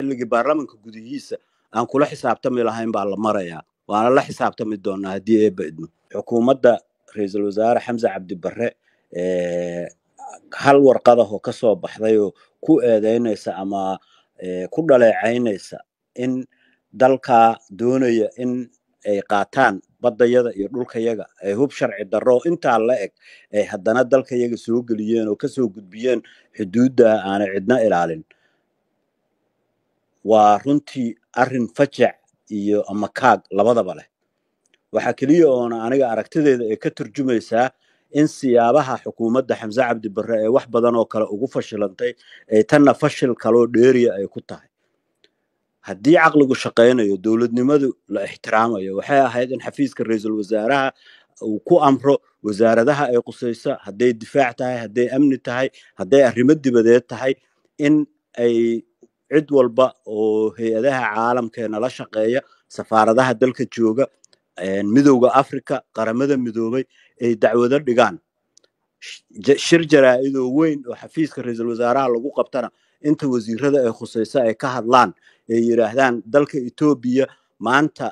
xilligii baarlamanka gudihiisa aan kula xisaabtami lahayn baa la marayaa waana la xisaabtami doonaa haddii eeba idmo xukuumadda ra-iisul wasaare xamse cabdibare hal warqadahoo kasoo soo baxday oo ku eedeynaysa ama ku dhaleecaynaysa in dalkaa doonaya in ay qaataan baddayada iyo dhulkayaga ay hub sharci daroo intaa la eg ay haddana dalkayaga soo geliyeen oo kasoo gudbiyeen xuduudda aanay cidna ilaalin waa runtii arin fajac iyo ama kaag labadaba leh waxaa keliya oona aniga aragtideeda ee ka turjumaysaa in siyaabaha xukuumadda xamse cabdi barre ee wax badan oo kale ugu fashilantay ee tanna fashil kaloo dheeriya ay ku tahay haddii caqligu shaqeynayo dowladnimadu la ixtiraamayo waxay ahayd in xafiiska ra-iisul wasaaraha uu ku amro wasaaradaha ay qusayso hadday difaac tahay hadday amni tahay hadday arrimo dibadeed tahay in ay cid walba oo hay-adaha caalamkeena la shaqeeya safaaradaha dalka jooga midowda africa qaramada midoobay ay dacwado dhigaan shir jaraa-id oo weyn oo xafiiska ra-iisul wasaaraha lagu qabtana inta wasiirada ay khusayso ay ka hadlaan ay yidhaahdaan dalka etoobiya maanta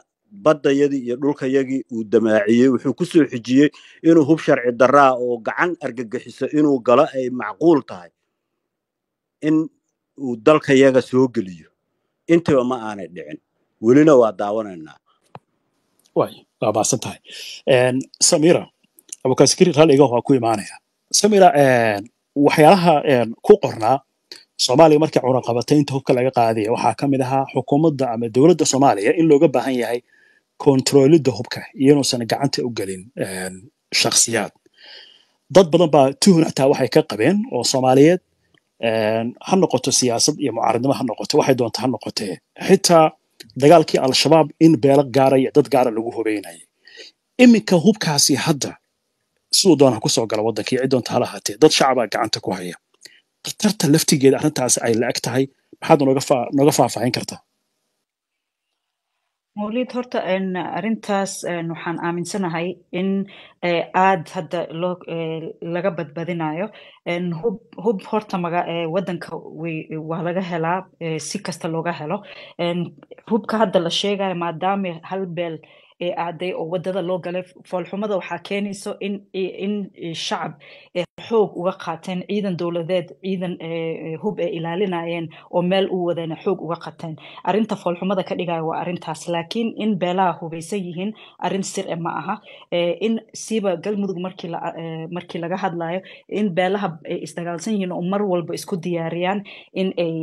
baddayadii iyo dhulkayagii uu damaaciyey wuxuu ku soo xijiyey inuu hub sharci daraa oo gacan argagixiso inuu galo ay macquul tahay in uu dalka yaga soo geliyo intaba ma aanay dhicin welina waa daawanaynaa way waa maasan tahay samira abukaaskiri ralliga waa ku imaanaya samira waxyaalaha ku qornaa soomaaliya markii curanqabataynta hubka laga qaadaya waxaa ka mid ahaa xukuumadda ama dowladda soomaaliya in looga baahan yahay kontrolidda hubka iyanuusan gacanta u gelin shakhsiyaad dad badan baa tuhun xataa waxay ka qabeen oo soomaaliyeed Ehm, ha noqoto siyaasad iyo mucaaradnimo ha noqoto waxay doonta ha noqotee xitaa dagaalkii al-shabaab in beelo gaaraya dad gaara lagu hobeynaya iminka hubkaasi hadda siduu doona kusoo gala waddankii cid doonta hala haatee dad shacabaa gacanta ku haya khatarta laftigeeda arrintaasi ay la eg tahay maxaad noga faahfaahin kartaa mawlid horta arintaas waxaan aaminsanahay in eh, aad hadda loo eh, laga badbadinayo hub hub horta maga eh, wadanka way waa laga helaa si kasta looga helo hubka hadda la sheegayo maadaama hal beel ee aaday oo wadada loo galay foolxumada waxaa keenayso in in shacab xoog uga qaateen ciidan dowladeed ciidan hub ay ilaalinayeen oo meel u wadeen xoog uga qateen arinta foolxumada ka dhigaya waa arintaas laakiin in beelaha hubaysan yihiin arin sire eh ma aha in siiba galmudug markmarkii laga hadlayo in beelaha ay isdagaalsan yihiin oo mar walba isku diyaariyaan inay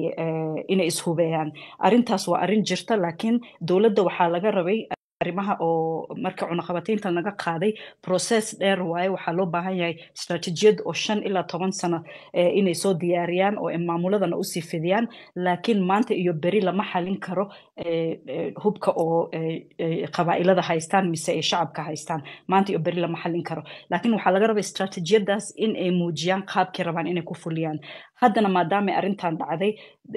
inay ishubeeyaan arintaas waa arin jirta laakiin dowladda waxaa laga rabay arrimaha oo marka cunaqabataynta laga qaaday process dheer waaye waxaa loo baahan yahay istratijiyad oo shan ilaa toban sano eh, inay soo diyaariyaan oo maamuladana usii fidiyaan laakiin maanta iyo beri lama xalin karo eh, eh, hubka oo qabaa'ilada haystaan mise ay shacabka haystaan maanta iyo beri lama xalin karo laakiin waxaa laga rabaa istratijiyadaas in ay muujiyaan qaabkay rabaan inay ku fuliyaan haddana maadaamay arintan dhacday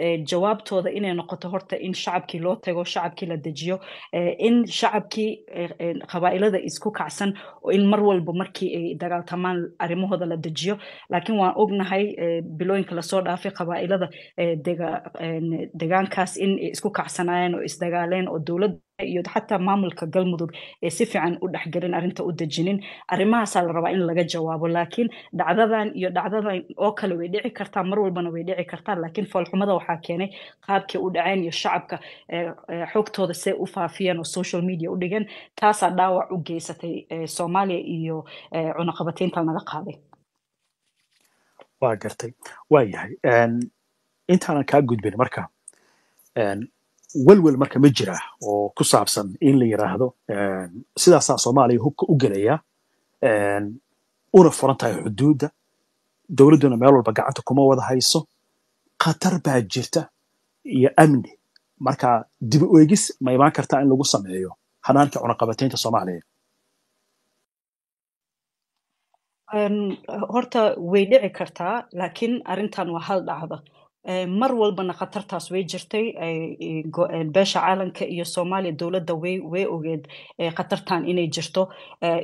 eh, jawaabtooda inay noqoto horta in shacabkii loo tago shacabkii la dejiyo eh, in shacabkii eh, qabaa'ilada isku kacsan in mar walba markii ay dagaaltamaan arrimahooda la dejiyo laakiin waan ognahay bilooyinka lasoo dhaafay qabaa'ilada degaankaas in isku kacsanayeen oo isdagaaleen oo dowladda iyo xataa maamulka galmudug ee si fiican u dhexgelin arinta u dejinin arimahaasaa la rabaa in laga jawaabo laakiin dhacdadan iyo dhacdadan oo kale way dhici kartaa mar walbana way dhici kartaa laakiin foolxumada waxaa keenay qaabkay u dhaceen iyo shacabka eh, eh, xogtooda see u faafiyeen oo social media u dhigeen taasaa dhaawac u geysatay eh, soomaaliya iyo cunaqabataynta laga qaaday wa gartay waayahay intaanan kaa gudbin marka welwel marka ma jira oo ku saabsan in la yiraahdo eh, sidaasaa soomaaliya hubka u gelaya eh, una furan tahay xuduudda dowladduna meel walba gacanta kuma wada hayso khatar baa jirta iyo amni marka dib u eegis ma imaan kartaa in lagu sameeyo hanaanka cunaqabataynta soomaaliya horta way dhici kartaa laakiin arrintan waa hal dhacda mar walbana khatartaas way jirtay beesha caalamka iyo soomaaliya dowladda way ogeed khatartan inay jirto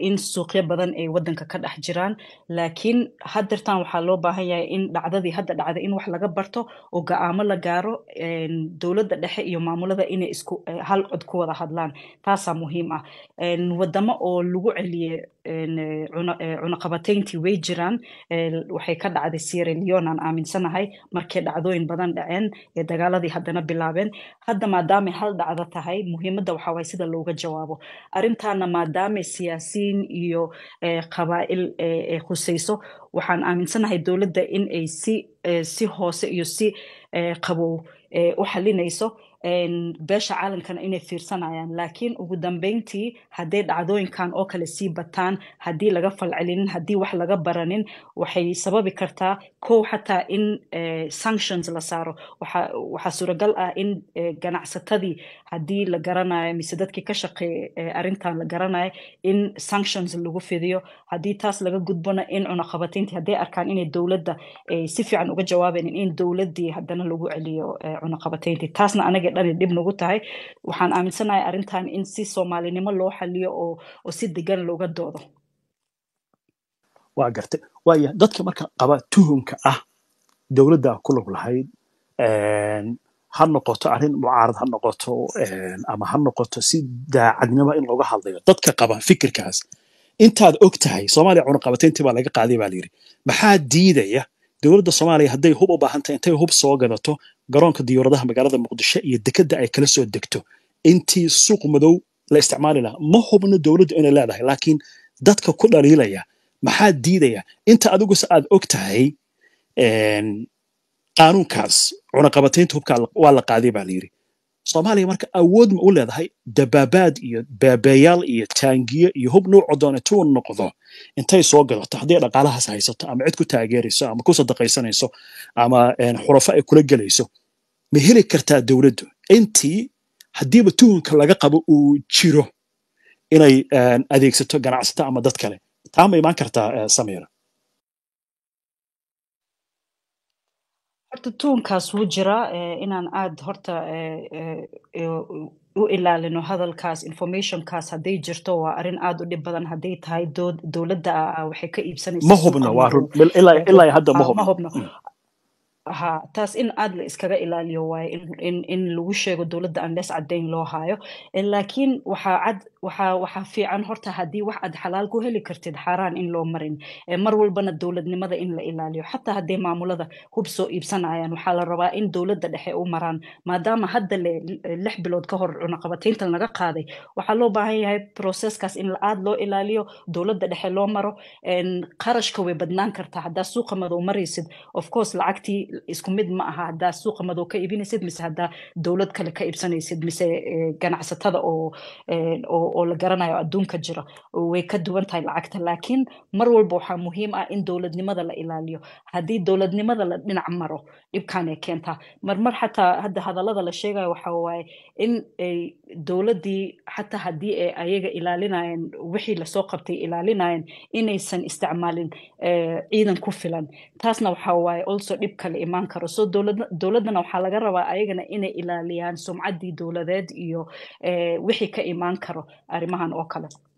in suuqyo badan ay wadanka ka dhex jiraan laakiin hadeertan waxaa loo baahan yahay in dhacdadii hadda dhacday in wax laga barto oo go-aamo la gaaro dowladda dhexe iyo maamulada inay isku hal cod ku wada hadlaan taasaa muhiim ah wadamo oo lagu celiyey cunaqabatayntii way jiraan waxay ka dhacday sierra leone aan aaminsanahay markay dhacdo dhacdooyin badan dhaceen ee dagaaladii haddana bilaabeen hadda maadaamay hal dhacdo tahay muhiimadda waxaa waay sida looga jawaabo arrintaana maadaama siyaasiyiin iyo eh, qabaa'il eh, eh, khusayso waxaan aaminsanahay dowladda in si eh, si hoose iyo si eh, qabow eh, u xalinayso beesha caalankana inay fiirsanayaan laakiin ugu dambeyntii hadday dhacdooyinkan oo kale sii bataan haddii laga falcelinin haddii wax laga baranin waxay sababi kartaa kow xataa in sanctions la saaro waxaa suuragal ah in ganacsatadii haddii la garanayo mise dadkii ka shaqeeya arrintan la garanayo in sanctions lagu fidiyo haddii taas laga gudbona in cunaqabatay muwaadiniinta hadday arkaan in dowladda eh, si fiican uga jawaabn in dowladdii haddana lagu celiyo eh, cunaqabateyntii taasna anaga dhani dhib nagu tahay waxaan aaminsanahay arrintan in si soomaalinimo loo xaliyo oo si degan looga doodo waa gartay waaya dadka marka qaba tuhunka ah dowladdaa ku lug lahayd eh, ha noqoto arrin mucaarad ha noqoto ama ha noqoto si daacadnimo in looga hadlayo dadka qaba fikirkaas intaad og tahay soomaaliya cunuqabatayntii baa laga qaaday baa layidhi maxaa diidaya dowladda soomaaliya hadday hub u baahantahay intay hub soo gadato garoonka diyuuradaha magaalada muqdisho iyo dekadda ay kala soo degto intii suuq madow la isticmaali lahaa ma hubno dowladdu inay leedahay laakiin dadka ku dhaliilaya maxaa diidaya inta adigusa aad og tahay ehm, qaanuunkaas cunaqabataynta hubka waa la qaaday baa layidhi soomaaliya marka awood ma u leedahay dabaabaad iyo baabeeyaal iyo taangiyo iyo hub nuuco doone tuu noqdo intay soo gadato haddii dhaqaalahaas haysato ama cid ku taageerayso ama ku sadaqaysanayso ama xurafo ay kula gelayso ma heli kartaa dowladdu intii haddiiba tuhunka laga qabo uu jiro inay adeegsato ganacsato ama dad kale taa ma imaan kartaa eh, samiira horta tuunkaas wuu jiraa eh, inaan aada horta eh, eh, u ilaalino hadalkaas informationkaas hadday jirto waa arrin aada u dhib badan hadday tahay dowladda ah, ah, waxay ka iibsanaysa ma hubno waa run ilaa hadda ma ah, hubno mm ahaa taas in aada la iskaga ilaaliyo waayo in lagu sheego dowladda aan lees cadayn loo haayo eh, laakiin waxaa fiican horta haddii wax aad xalaal ku heli kartid xaaraan in loo marin eh, mar walbana dowladnimada in la ilaaliyo xataa haddee maamulada hub soo iibsanayaan waxaa la rabaa in dowladda dhexe u maraan maadaama hadda le lix bilood ka hor cunaqabataynta laga qaaday waxaa loo baahan yahay processkaas in aada loo ilaaliyo dowladda dhexe loo maro eh, qarashka way badnaan kartaa haddaa suuqa madow maraysid of course lacagtii isku mid ma aha haddaa suuqa madow ka iibinaysid mise haddaa dowlad kale ka iibsanaysid mise eh, ganacsatada eh, oo la garanayo adduunka jira way ka duwan tahay lacagta laakiin mar walba waxaa muhiim ah in dowladnimada la ilaaliyo haddii dowladnimada la dhinac maro dhibkaanay keentaa marmar xataa hadda hadallada la sheegayo waxa waaye in eh, dowladdii xataa haddii ay ayaga ilaalinayeen wixii lasoo qabtay ilaalinayeen inaysan isticmaalin ciidan ku filan taasna waxa waaye also dhib kale imaan karo so dowladdana waxaa laga rabaa ayagana inay ilaaliyaan sumcaddii dowladeed iyo eh, wixii ka imaan karo arrimahan oo kale